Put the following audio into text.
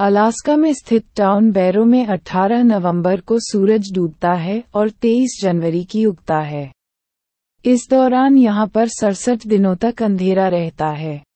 Alaska में स्थित town बैरो में 18 नवंबर को सूरज डूबता है और 23 जनवरी की उगता है इस दौरान यहाँ पर सड़सठ दिनों तक अंधेरा रहता है